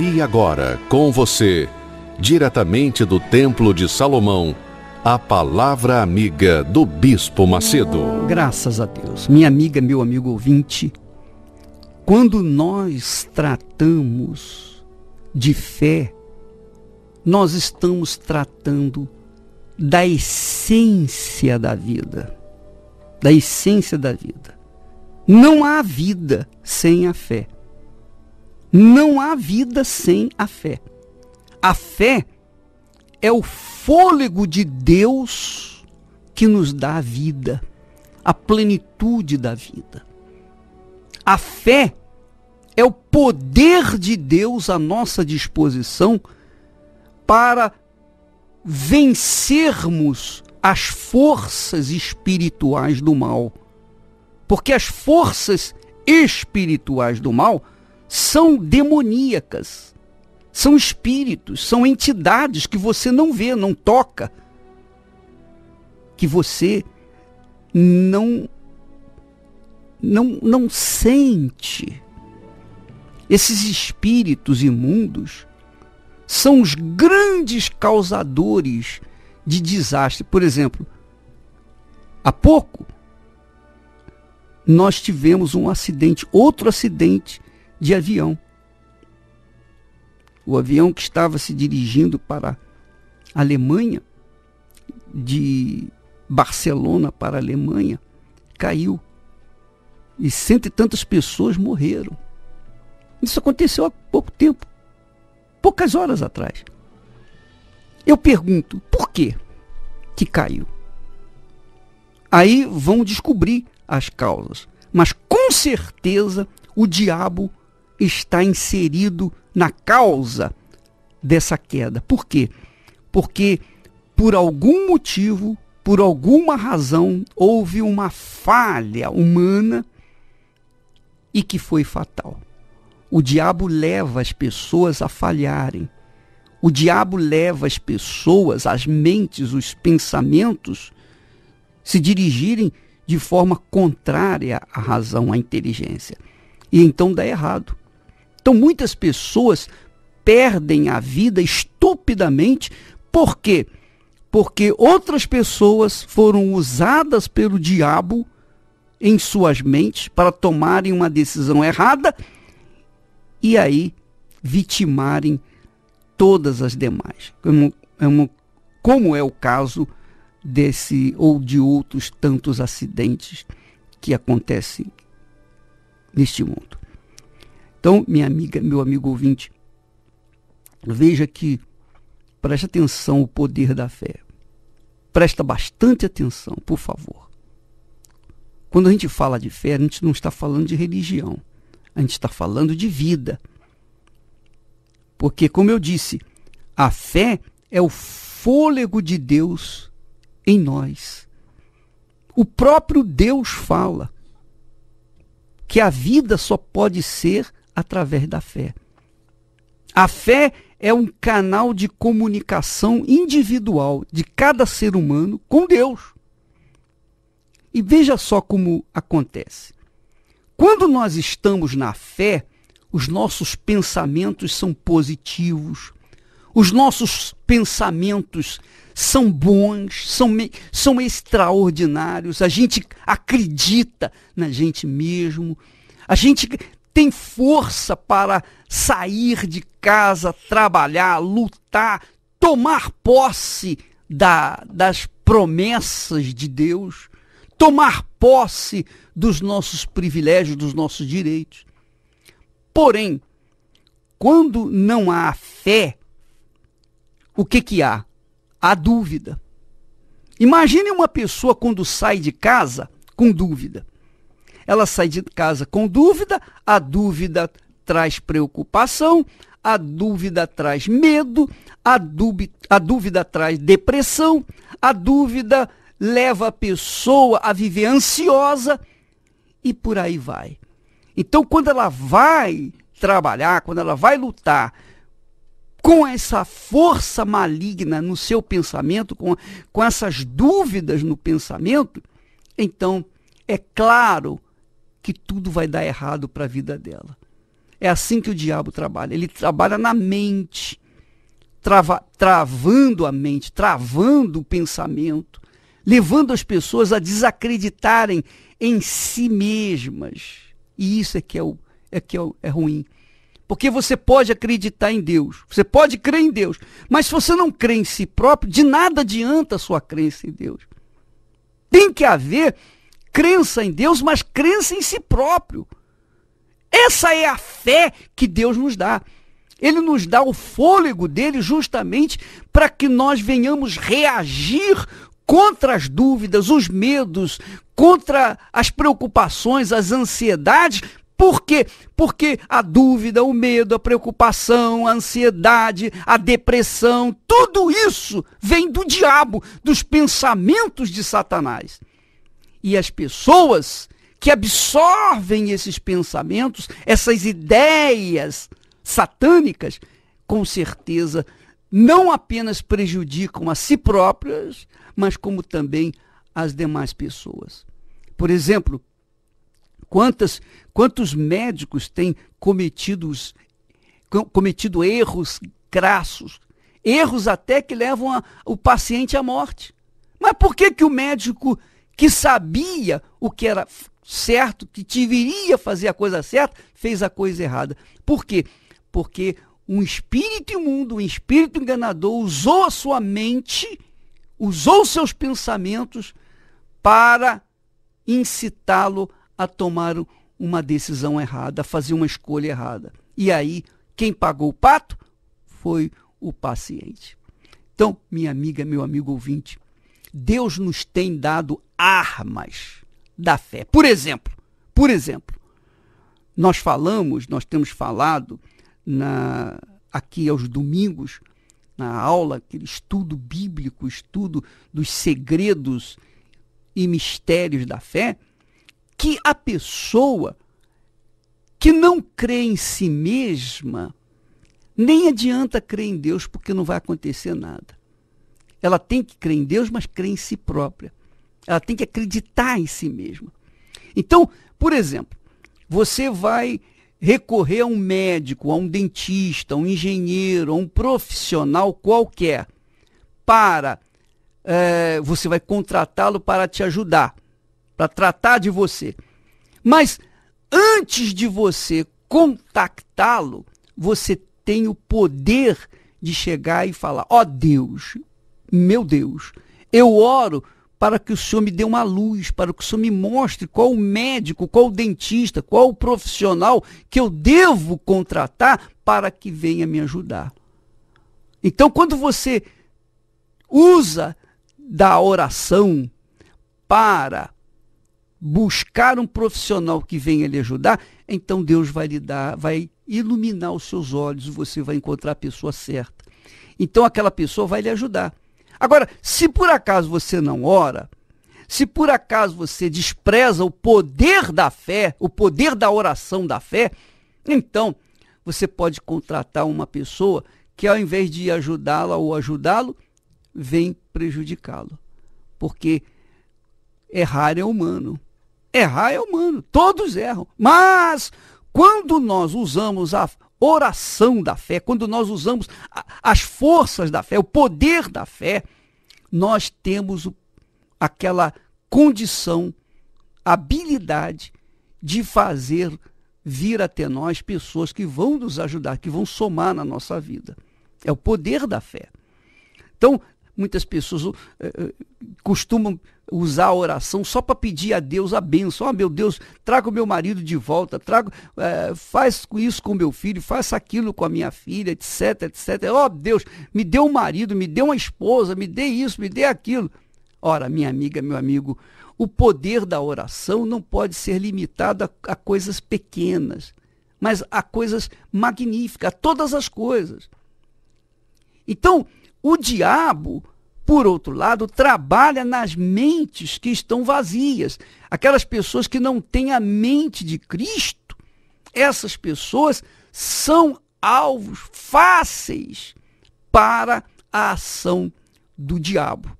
E agora, com você, diretamente do Templo de Salomão, a palavra amiga do Bispo Macedo. Graças a Deus. Minha amiga, meu amigo ouvinte, quando nós tratamos de fé, nós estamos tratando da essência da vida. Da essência da vida. Não há vida sem a fé. Não há vida sem a fé. A fé é o fôlego de Deus que nos dá a vida, a plenitude da vida. A fé é o poder de Deus à nossa disposição para vencermos as forças espirituais do mal. Porque as forças espirituais do mal são demoníacas. São espíritos, são entidades que você não vê, não toca, que você não não não sente. Esses espíritos imundos são os grandes causadores de desastre. Por exemplo, há pouco nós tivemos um acidente, outro acidente de avião. O avião que estava se dirigindo para a Alemanha, de Barcelona para a Alemanha, caiu. E cento e tantas pessoas morreram. Isso aconteceu há pouco tempo, poucas horas atrás. Eu pergunto, por quê que caiu? Aí vão descobrir as causas. Mas com certeza o diabo está inserido na causa dessa queda. Por quê? Porque por algum motivo, por alguma razão, houve uma falha humana e que foi fatal. O diabo leva as pessoas a falharem. O diabo leva as pessoas, as mentes, os pensamentos, se dirigirem de forma contrária à razão, à inteligência. E então dá errado. Então muitas pessoas perdem a vida estupidamente por quê? Porque outras pessoas foram usadas pelo diabo em suas mentes para tomarem uma decisão errada e aí vitimarem todas as demais. Como, como é o caso desse ou de outros tantos acidentes que acontecem neste mundo. Então, minha amiga, meu amigo ouvinte, veja que preste atenção o poder da fé. Presta bastante atenção, por favor. Quando a gente fala de fé, a gente não está falando de religião. A gente está falando de vida. Porque, como eu disse, a fé é o fôlego de Deus em nós. O próprio Deus fala que a vida só pode ser através da fé. A fé é um canal de comunicação individual de cada ser humano com Deus. E veja só como acontece. Quando nós estamos na fé, os nossos pensamentos são positivos, os nossos pensamentos são bons, são, são extraordinários, a gente acredita na gente mesmo, a gente tem força para sair de casa, trabalhar, lutar, tomar posse da, das promessas de Deus, tomar posse dos nossos privilégios, dos nossos direitos. Porém, quando não há fé, o que que há? Há dúvida. Imagine uma pessoa quando sai de casa com dúvida. Ela sai de casa com dúvida, a dúvida traz preocupação, a dúvida traz medo, a dúvida, a dúvida traz depressão, a dúvida leva a pessoa a viver ansiosa e por aí vai. Então, quando ela vai trabalhar, quando ela vai lutar com essa força maligna no seu pensamento, com, com essas dúvidas no pensamento, então é claro que tudo vai dar errado para a vida dela. É assim que o diabo trabalha. Ele trabalha na mente, trava, travando a mente, travando o pensamento, levando as pessoas a desacreditarem em si mesmas. E isso é que é, o, é, que é, o, é ruim. Porque você pode acreditar em Deus, você pode crer em Deus, mas se você não crê em si próprio, de nada adianta a sua crença em Deus. Tem que haver crença em Deus, mas crença em si próprio. Essa é a fé que Deus nos dá. Ele nos dá o fôlego dele justamente para que nós venhamos reagir contra as dúvidas, os medos, contra as preocupações, as ansiedades. Por quê? Porque a dúvida, o medo, a preocupação, a ansiedade, a depressão, tudo isso vem do diabo, dos pensamentos de Satanás. E as pessoas que absorvem esses pensamentos, essas ideias satânicas, com certeza não apenas prejudicam a si próprias, mas como também as demais pessoas. Por exemplo, quantas, quantos médicos têm cometidos, cometido erros crassos, erros até que levam a, o paciente à morte. Mas por que, que o médico que sabia o que era certo, que deveria fazer a coisa certa, fez a coisa errada. Por quê? Porque um espírito imundo, um espírito enganador, usou a sua mente, usou seus pensamentos para incitá-lo a tomar uma decisão errada, a fazer uma escolha errada. E aí, quem pagou o pato foi o paciente. Então, minha amiga, meu amigo ouvinte, Deus nos tem dado armas da fé. Por exemplo, por exemplo, nós falamos, nós temos falado na, aqui aos domingos, na aula, aquele estudo bíblico, estudo dos segredos e mistérios da fé, que a pessoa que não crê em si mesma, nem adianta crer em Deus, porque não vai acontecer nada. Ela tem que crer em Deus, mas crer em si própria. Ela tem que acreditar em si mesma. Então, por exemplo, você vai recorrer a um médico, a um dentista, a um engenheiro, a um profissional qualquer para é, você vai contratá-lo para te ajudar, para tratar de você. Mas antes de você contactá-lo, você tem o poder de chegar e falar: ó oh, Deus, meu Deus, eu oro para que o Senhor me dê uma luz, para que o Senhor me mostre qual o médico, qual o dentista, qual o profissional que eu devo contratar para que venha me ajudar. Então, quando você usa da oração para buscar um profissional que venha lhe ajudar, então Deus vai lhe dar, vai iluminar os seus olhos, você vai encontrar a pessoa certa. Então aquela pessoa vai lhe ajudar. Agora, se por acaso você não ora, se por acaso você despreza o poder da fé, o poder da oração da fé, então você pode contratar uma pessoa que ao invés de ajudá-la ou ajudá-lo, vem prejudicá-lo. Porque errar é humano. Errar é humano, todos erram. Mas quando nós usamos a oração da fé, quando nós usamos as forças da fé, o poder da fé, nós temos aquela condição, habilidade de fazer vir até nós pessoas que vão nos ajudar, que vão somar na nossa vida. É o poder da fé. Então, muitas pessoas eh, eh, costumam usar a oração só para pedir a Deus a benção. oh, ah, meu Deus, traga o meu marido de volta, trago, é, faz isso com meu filho, faça aquilo com a minha filha, etc, etc. Ó oh, Deus, me dê um marido, me dê uma esposa, me dê isso, me dê aquilo. Ora, minha amiga, meu amigo, o poder da oração não pode ser limitado a, a coisas pequenas, mas a coisas magníficas, a todas as coisas. Então, o diabo por outro lado, trabalha nas mentes que estão vazias. Aquelas pessoas que não têm a mente de Cristo, essas pessoas são alvos fáceis para a ação do diabo.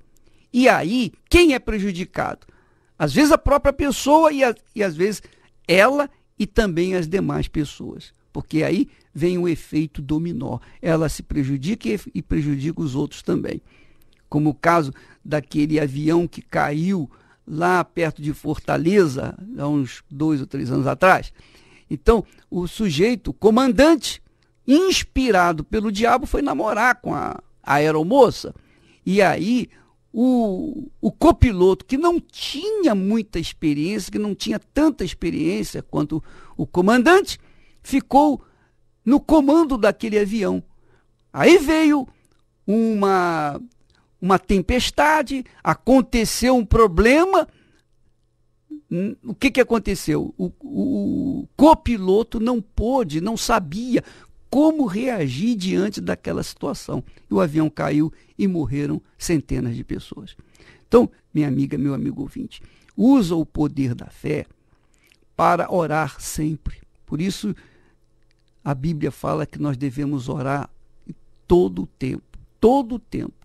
E aí, quem é prejudicado? Às vezes a própria pessoa e, a, e às vezes ela e também as demais pessoas. Porque aí vem o efeito dominó. Ela se prejudica e, e prejudica os outros também como o caso daquele avião que caiu lá perto de Fortaleza, há uns dois ou três anos atrás. Então, o sujeito, o comandante, inspirado pelo diabo, foi namorar com a, a aeromoça. E aí, o, o copiloto, que não tinha muita experiência, que não tinha tanta experiência quanto o comandante, ficou no comando daquele avião. Aí veio uma uma tempestade, aconteceu um problema. Hum, o que, que aconteceu? O, o, o copiloto não pôde, não sabia como reagir diante daquela situação. E o avião caiu e morreram centenas de pessoas. Então, minha amiga, meu amigo ouvinte, usa o poder da fé para orar sempre. Por isso, a Bíblia fala que nós devemos orar todo o tempo, todo o tempo.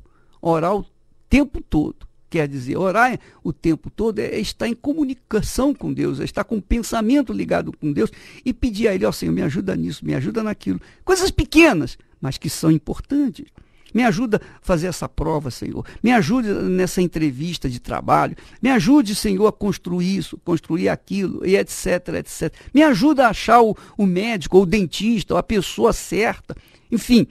Orar o tempo todo. Quer dizer, orar o tempo todo é estar em comunicação com Deus, é estar com o pensamento ligado com Deus e pedir a Ele, ó oh, Senhor, me ajuda nisso, me ajuda naquilo. Coisas pequenas, mas que são importantes. Me ajuda a fazer essa prova, Senhor. Me ajude nessa entrevista de trabalho. Me ajude, Senhor, a construir isso, construir aquilo, e etc, etc. Me ajuda a achar o, o médico, ou o dentista, ou a pessoa certa. Enfim,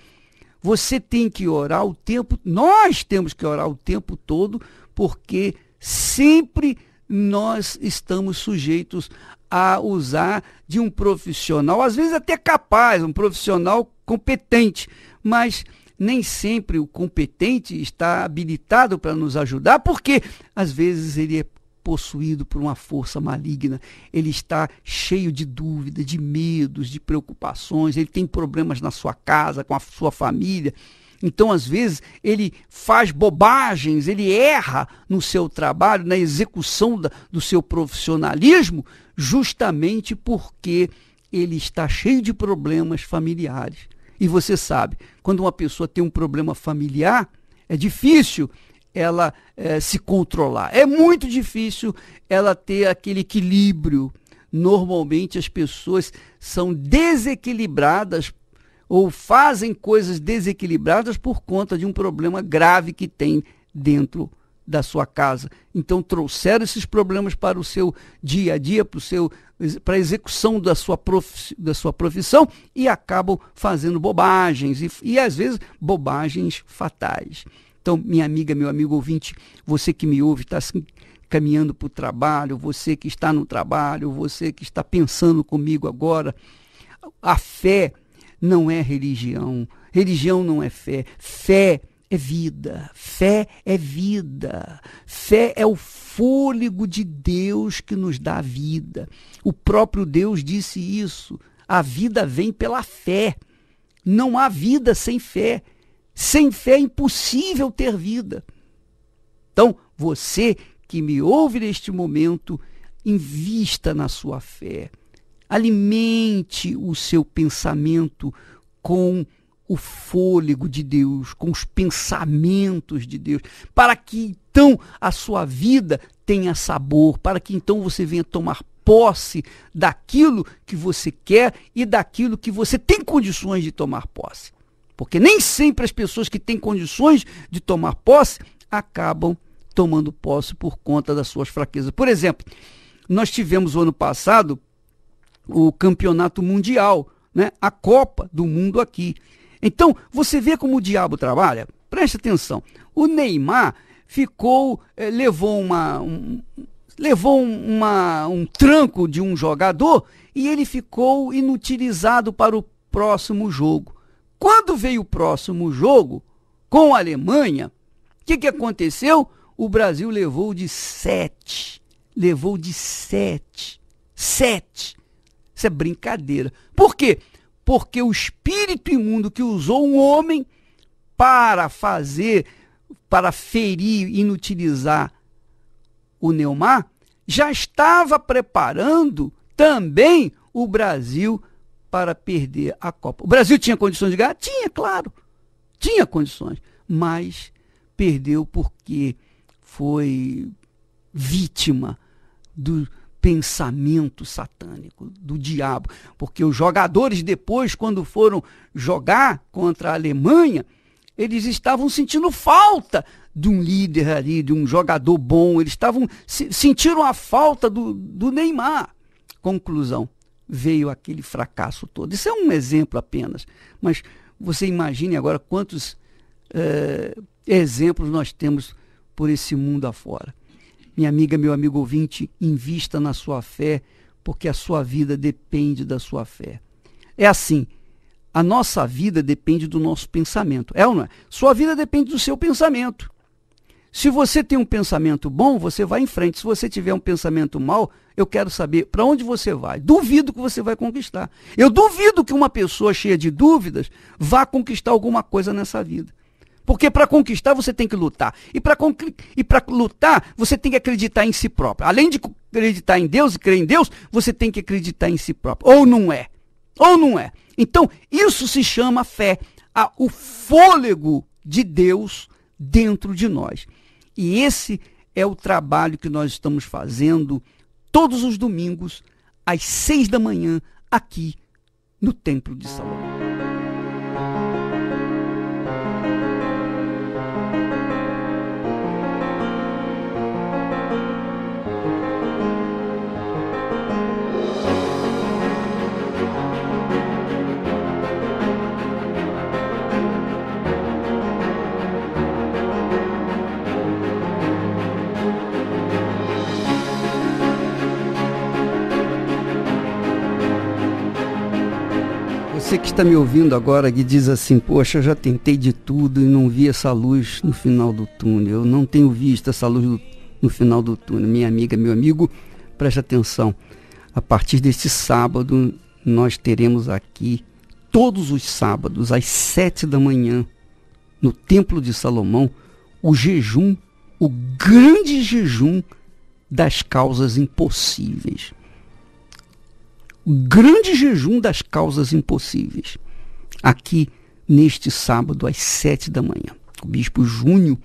você tem que orar o tempo, nós temos que orar o tempo todo, porque sempre nós estamos sujeitos a usar de um profissional, às vezes até capaz, um profissional competente, mas nem sempre o competente está habilitado para nos ajudar, porque às vezes ele é possuído por uma força maligna, ele está cheio de dúvida, de medos, de preocupações, ele tem problemas na sua casa, com a sua família. Então, às vezes, ele faz bobagens, ele erra no seu trabalho, na execução da, do seu profissionalismo, justamente porque ele está cheio de problemas familiares. E você sabe, quando uma pessoa tem um problema familiar, é difícil ela eh, se controlar. É muito difícil ela ter aquele equilíbrio. Normalmente as pessoas são desequilibradas ou fazem coisas desequilibradas por conta de um problema grave que tem dentro da sua casa. Então trouxeram esses problemas para o seu dia a dia, para o seu para a execução da sua, prof, da sua profissão e acabam fazendo bobagens e, e às vezes bobagens fatais. Então, minha amiga, meu amigo ouvinte, você que me ouve, está assim, caminhando para o trabalho, você que está no trabalho, você que está pensando comigo agora, a fé não é religião, religião não é fé, fé é vida, fé é vida, fé é o fôlego de Deus que nos dá vida. O próprio Deus disse isso, a vida vem pela fé. Não há vida sem fé. Sem fé é impossível ter vida. Então, você que me ouve neste momento, invista na sua fé. Alimente o seu pensamento com o fôlego de Deus, com os pensamentos de Deus, para que então a sua vida tenha sabor, para que então você venha tomar posse daquilo que você quer e daquilo que você tem condições de tomar posse. Porque nem sempre as pessoas que têm condições de tomar posse acabam tomando posse por conta das suas fraquezas. Por exemplo, nós tivemos o ano passado o campeonato mundial, né? a Copa do Mundo aqui. Então, você vê como o diabo trabalha? Preste atenção. O Neymar ficou, eh, levou uma. Um, levou uma, um tranco de um jogador e ele ficou inutilizado para o próximo jogo. Quando veio o próximo jogo com a Alemanha, o que, que aconteceu? O Brasil levou de sete. Levou de sete, sete. Isso é brincadeira. Por quê? Porque o espírito imundo que usou um homem para fazer, para ferir, inutilizar o Neymar, já estava preparando também o Brasil para perder a Copa. O Brasil tinha condições de ganhar? Tinha, claro. Tinha condições. Mas perdeu porque foi vítima do pensamento satânico, do diabo. Porque os jogadores, depois, quando foram jogar contra a Alemanha, eles estavam sentindo falta de um líder ali, de um jogador bom. Eles estavam sentiram a falta do, do Neymar. Conclusão: veio aquele fracasso todo. Isso é um exemplo apenas, mas você imagine agora quantos eh, exemplos nós temos por esse mundo afora. Minha amiga, meu amigo ouvinte, invista na sua fé, porque a sua vida depende da sua fé. É assim, a nossa vida depende do nosso pensamento. É ou não é? Sua vida depende do seu pensamento. Se você tem um pensamento bom, você vai em frente. Se você tiver um pensamento mau, eu quero saber para onde você vai. Duvido que você vai conquistar. Eu duvido que uma pessoa cheia de dúvidas vá conquistar alguma coisa nessa vida. Porque para conquistar você tem que lutar. E para lutar, você tem que acreditar em si próprio. Além de acreditar em Deus e crer em Deus, você tem que acreditar em si próprio. Ou não é. Ou não é. Então, isso se chama fé. Ah, o fôlego de Deus dentro de nós. E esse é o trabalho que nós estamos fazendo todos os domingos, às seis da manhã, aqui no Templo de Salomão. você que está me ouvindo agora que diz assim, poxa, eu já tentei de tudo e não vi essa luz no final do túnel. Eu não tenho visto essa luz no final do túnel. Minha amiga, meu amigo, preste atenção. A partir deste sábado, nós teremos aqui, todos os sábados, às sete da manhã, no Templo de Salomão, o jejum, o grande jejum das causas impossíveis grande jejum das causas impossíveis, aqui neste sábado às sete da manhã. O Bispo Júnior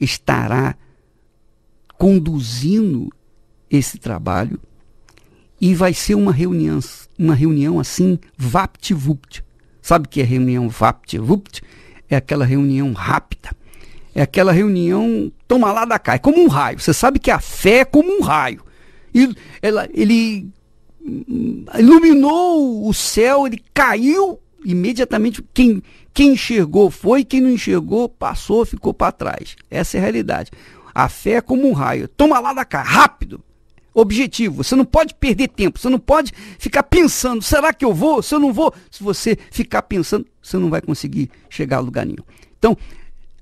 estará conduzindo esse trabalho e vai ser uma reunião, uma reunião assim vapt-vupt. Sabe que é reunião vapt-vupt? É aquela reunião rápida. É aquela reunião toma lá da cá, é como um raio. Você sabe que a fé é como um raio. E ela, ele iluminou o céu, ele caiu imediatamente. Quem, quem enxergou foi, quem não enxergou passou, ficou para trás. Essa é a realidade. A fé é como um raio. Toma lá da cá, rápido. Objetivo. Você não pode perder tempo. Você não pode ficar pensando: será que eu vou? Se eu não vou? Se você ficar pensando, você não vai conseguir chegar a lugar nenhum. Então,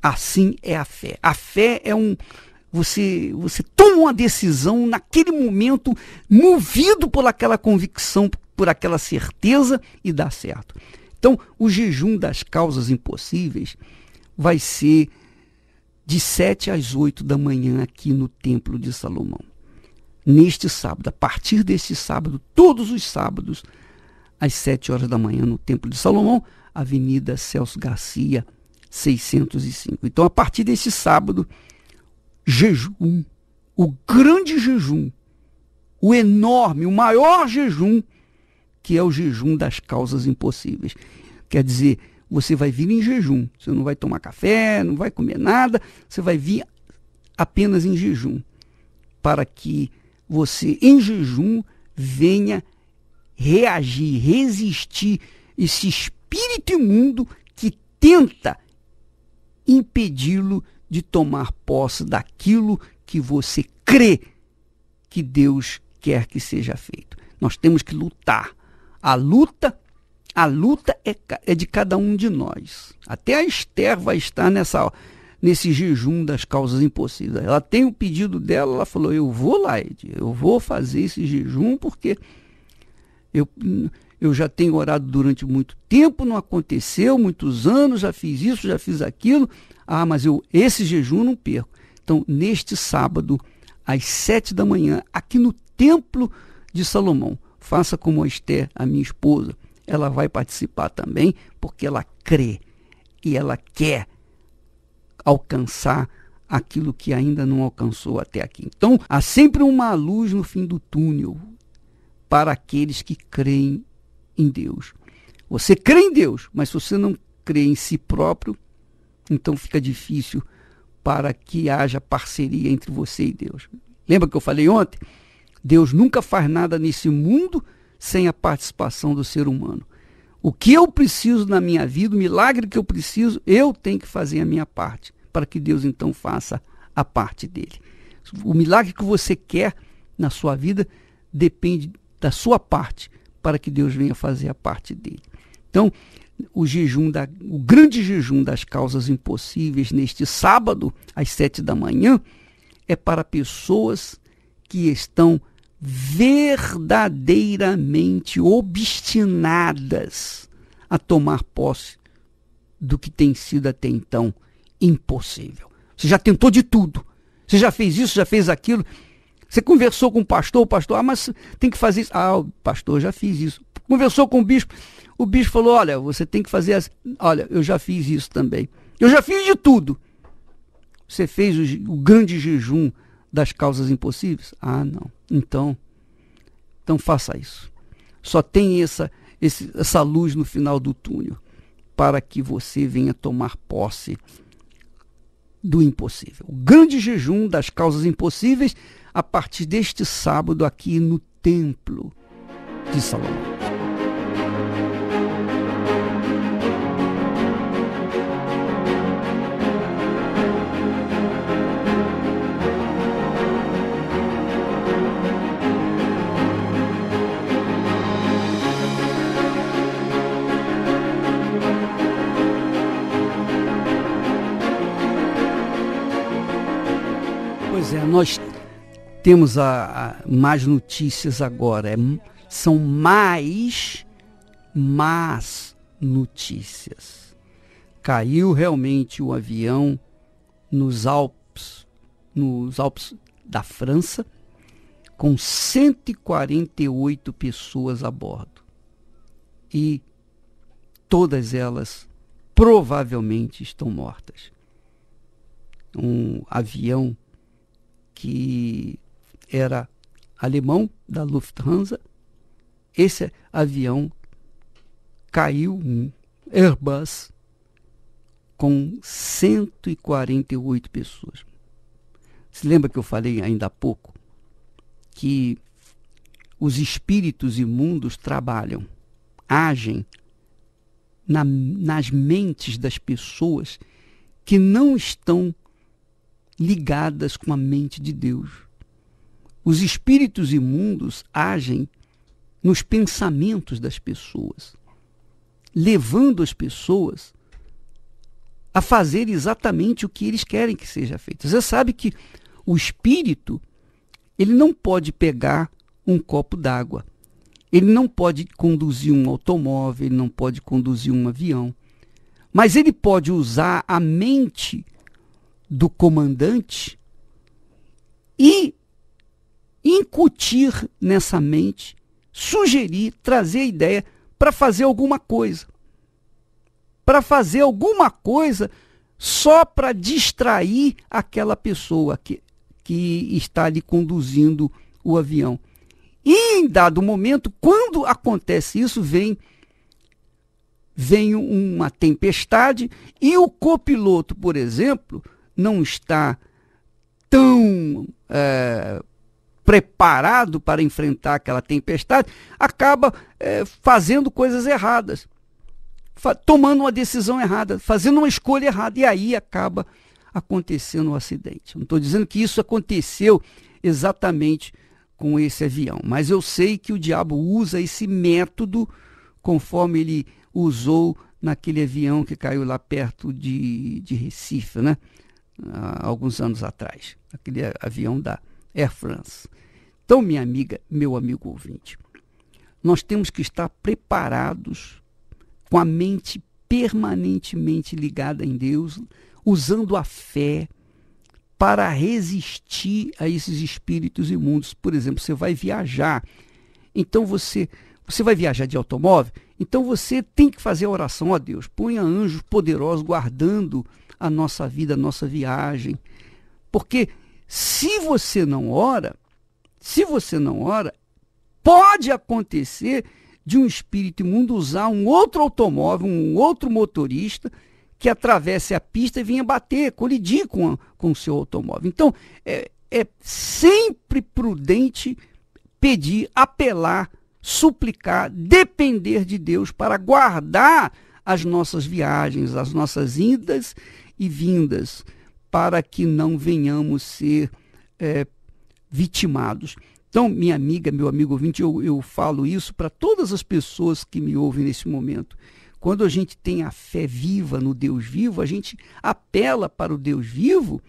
assim é a fé. A fé é um, você, você toma uma decisão naquele momento, movido por aquela convicção, por aquela certeza e dá certo. Então, o jejum das causas impossíveis vai ser de 7 às 8 da manhã aqui no Templo de Salomão. Neste sábado, a partir deste sábado, todos os sábados, às 7 horas da manhã no Templo de Salomão, Avenida Celso Garcia, 605. Então, a partir deste sábado, jejum, o grande jejum, o enorme, o maior jejum, que é o jejum das causas impossíveis. Quer dizer, você vai vir em jejum, você não vai tomar café, não vai comer nada, você vai vir apenas em jejum, para que você, em jejum, venha reagir, resistir esse espírito imundo que tenta impedi-lo de tomar posse daquilo que você crê que Deus quer que seja feito. Nós temos que lutar. A luta, a luta é, é de cada um de nós. Até a Esther vai estar nessa nesse jejum das causas impossíveis. Ela tem o pedido dela, ela falou: "Eu vou lá, Ed, eu vou fazer esse jejum porque eu eu já tenho orado durante muito tempo, não aconteceu, muitos anos, já fiz isso, já fiz aquilo. Ah, mas eu esse jejum não perco. Então, neste sábado, às sete da manhã, aqui no Templo de Salomão, faça como a Esther, a minha esposa. Ela vai participar também, porque ela crê e ela quer alcançar aquilo que ainda não alcançou até aqui. Então, há sempre uma luz no fim do túnel para aqueles que creem em Deus. Você crê em Deus, mas se você não crê em si próprio, então fica difícil para que haja parceria entre você e Deus. Lembra que eu falei ontem? Deus nunca faz nada nesse mundo sem a participação do ser humano. O que eu preciso na minha vida, o milagre que eu preciso, eu tenho que fazer a minha parte, para que Deus então faça a parte dele. O milagre que você quer na sua vida depende da sua parte para que Deus venha fazer a parte dele. Então, o jejum da, o grande jejum das causas impossíveis neste sábado às sete da manhã é para pessoas que estão verdadeiramente obstinadas a tomar posse do que tem sido até então impossível. Você já tentou de tudo. Você já fez isso, já fez aquilo, você conversou com o pastor, o pastor, ah, mas tem que fazer isso. Ah, o pastor, já fiz isso. Conversou com o bispo, o bispo falou, olha, você tem que fazer assim. Olha, eu já fiz isso também. Eu já fiz de tudo. Você fez o, o grande jejum das causas impossíveis? Ah, não. Então, então faça isso. Só tem essa, esse, essa luz no final do túnel para que você venha tomar posse do impossível. O grande jejum das causas impossíveis a partir deste sábado aqui no Templo de Salomão. Pois é, nós temos a, a mais notícias agora. É, são mais más notícias. Caiu realmente o avião nos Alpes, nos Alpes da França, com 148 pessoas a bordo. E todas elas provavelmente estão mortas. Um avião que era alemão da Lufthansa. Esse avião caiu um Airbus com 148 pessoas. Se lembra que eu falei ainda há pouco que os espíritos imundos trabalham, agem na, nas mentes das pessoas que não estão ligadas com a mente de Deus. Os espíritos imundos agem nos pensamentos das pessoas, levando as pessoas a fazer exatamente o que eles querem que seja feito. Você sabe que o espírito, ele não pode pegar um copo d'água. Ele não pode conduzir um automóvel, ele não pode conduzir um avião. Mas ele pode usar a mente do comandante incutir nessa mente, sugerir, trazer ideia para fazer alguma coisa. Para fazer alguma coisa só para distrair aquela pessoa que, que está ali conduzindo o avião. E em dado momento, quando acontece isso, vem vem uma tempestade e o copiloto, por exemplo, não está tão é, preparado para enfrentar aquela tempestade, acaba é, fazendo coisas erradas, fa tomando uma decisão errada, fazendo uma escolha errada, e aí acaba acontecendo o um acidente. Não estou dizendo que isso aconteceu exatamente com esse avião, mas eu sei que o diabo usa esse método conforme ele usou naquele avião que caiu lá perto de, de Recife, né? Há alguns anos atrás, aquele avião da, Air France. Então, minha amiga, meu amigo ouvinte, nós temos que estar preparados com a mente permanentemente ligada em Deus, usando a fé para resistir a esses espíritos imundos. Por exemplo, você vai viajar, então você você vai viajar de automóvel, então você tem que fazer a oração a Deus. Ponha anjos poderosos guardando a nossa vida, a nossa viagem. Porque se você não ora, se você não ora, pode acontecer de um espírito imundo usar um outro automóvel, um outro motorista que atravesse a pista e vinha bater, colidir com, com o seu automóvel. Então, é, é sempre prudente pedir, apelar, suplicar, depender de Deus para guardar as nossas viagens, as nossas indas e vindas para que não venhamos ser é, vitimados. Então, minha amiga, meu amigo ouvinte, eu, eu falo isso para todas as pessoas que me ouvem nesse momento. Quando a gente tem a fé viva no Deus vivo, a gente apela para o Deus vivo,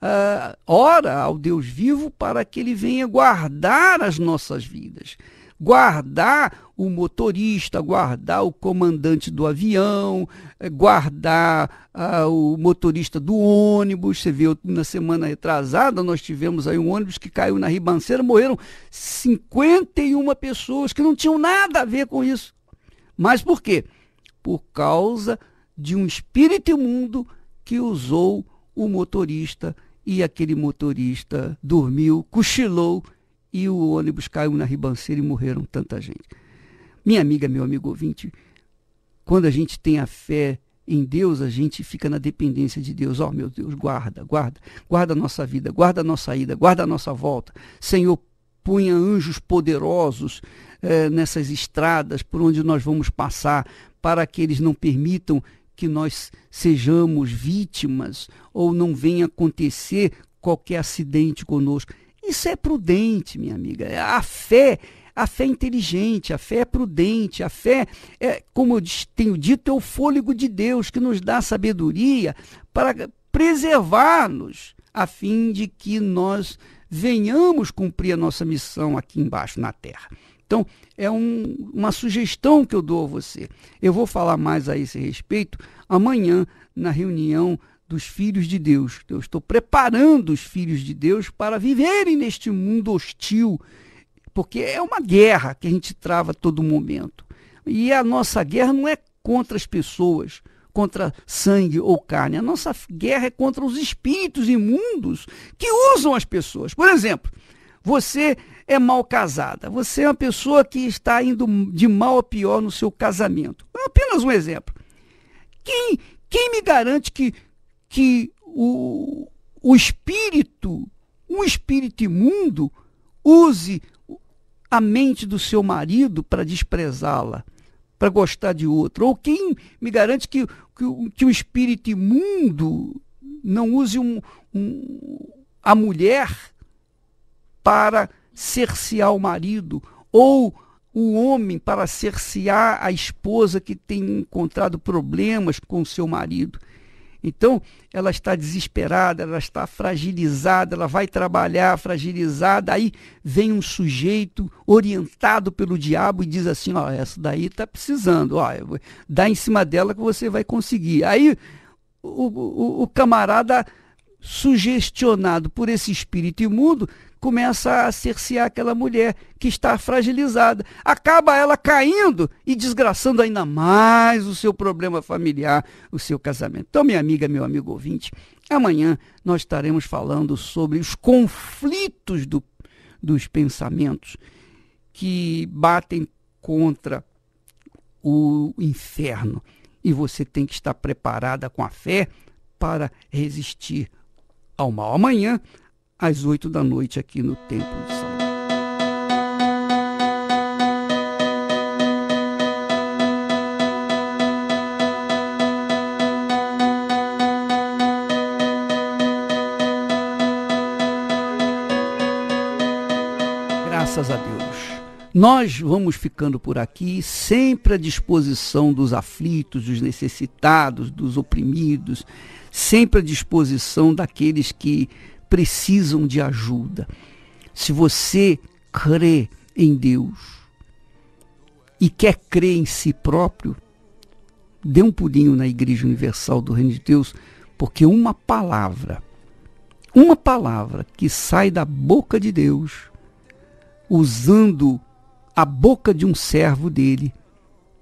uh, ora ao Deus vivo para que ele venha guardar as nossas vidas guardar o motorista, guardar o comandante do avião, eh, guardar ah, o motorista do ônibus. Você viu, na semana retrasada, nós tivemos aí um ônibus que caiu na ribanceira, morreram 51 pessoas que não tinham nada a ver com isso. Mas por quê? Por causa de um espírito imundo que usou o motorista e aquele motorista dormiu, cochilou e o ônibus caiu na ribanceira e morreram tanta gente. Minha amiga, meu amigo ouvinte, quando a gente tem a fé em Deus, a gente fica na dependência de Deus. Ó oh, meu Deus, guarda, guarda, guarda a nossa vida, guarda a nossa ida, guarda a nossa volta. Senhor, punha anjos poderosos eh, nessas estradas por onde nós vamos passar, para que eles não permitam que nós sejamos vítimas ou não venha acontecer qualquer acidente conosco. Isso é prudente, minha amiga. A fé, a fé é inteligente, a fé é prudente, a fé é, como eu tenho dito, é o fôlego de Deus que nos dá sabedoria para preservar-nos a fim de que nós venhamos cumprir a nossa missão aqui embaixo na terra. Então, é um, uma sugestão que eu dou a você. Eu vou falar mais a esse respeito amanhã na reunião dos filhos de Deus. Então, eu estou preparando os filhos de Deus para viverem neste mundo hostil, porque é uma guerra que a gente trava a todo momento. E a nossa guerra não é contra as pessoas, contra sangue ou carne. A nossa guerra é contra os espíritos imundos que usam as pessoas. Por exemplo, você é mal casada, você é uma pessoa que está indo de mal a pior no seu casamento. É apenas um exemplo. Quem, quem me garante que que o, o espírito, um espírito imundo, use a mente do seu marido para desprezá-la, para gostar de outro? Ou quem me garante que, que, que o espírito imundo não use um, um, a mulher para cercear o marido? Ou o homem para cercear a esposa que tem encontrado problemas com o seu marido? Então, ela está desesperada, ela está fragilizada, ela vai trabalhar fragilizada. Aí vem um sujeito orientado pelo diabo e diz assim: Ó, essa daí está precisando, ó, dá em cima dela que você vai conseguir. Aí o, o, o camarada sugestionado por esse espírito imundo, começa a cercear aquela mulher que está fragilizada. Acaba ela caindo e desgraçando ainda mais o seu problema familiar, o seu casamento. Então, minha amiga, meu amigo ouvinte, amanhã nós estaremos falando sobre os conflitos do, dos pensamentos que batem contra o inferno. E você tem que estar preparada com a fé para resistir ao mal. Amanhã, às 8 da noite, aqui no Templo de Salomão. Nós vamos ficando por aqui, sempre à disposição dos aflitos, dos necessitados, dos oprimidos, sempre à disposição daqueles que precisam de ajuda. Se você crê em Deus e quer crer em si próprio, dê um pulinho na Igreja Universal do Reino de Deus, porque uma palavra, uma palavra que sai da boca de Deus, usando a boca de um servo dele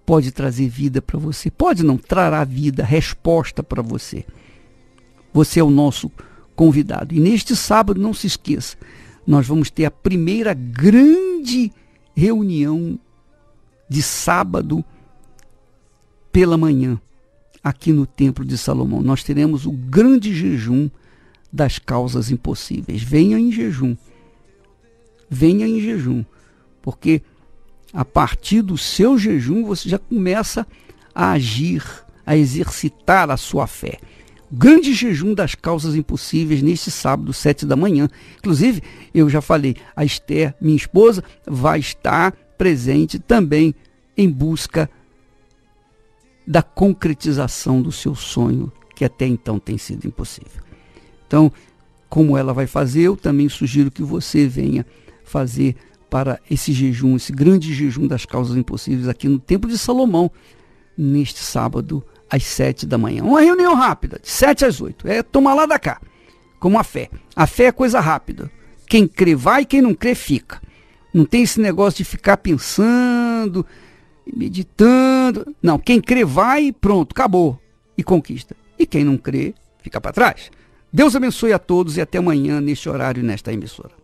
pode trazer vida para você. Pode não trará vida, resposta para você. Você é o nosso convidado. E neste sábado, não se esqueça, nós vamos ter a primeira grande reunião de sábado pela manhã, aqui no Templo de Salomão. Nós teremos o grande jejum das causas impossíveis. Venha em jejum. Venha em jejum. Porque a partir do seu jejum, você já começa a agir, a exercitar a sua fé. grande jejum das causas impossíveis neste sábado, sete da manhã. Inclusive, eu já falei, a Esther, minha esposa, vai estar presente também em busca da concretização do seu sonho, que até então tem sido impossível. Então, como ela vai fazer, eu também sugiro que você venha fazer para esse jejum, esse grande jejum das causas impossíveis aqui no Templo de Salomão, neste sábado, às sete da manhã. Uma reunião rápida, de sete às oito. É tomar lá da cá, como a fé. A fé é coisa rápida. Quem crê vai, quem não crê fica. Não tem esse negócio de ficar pensando, meditando. Não, quem crê vai e pronto, acabou. E conquista. E quem não crê, fica para trás. Deus abençoe a todos e até amanhã, neste horário, nesta emissora.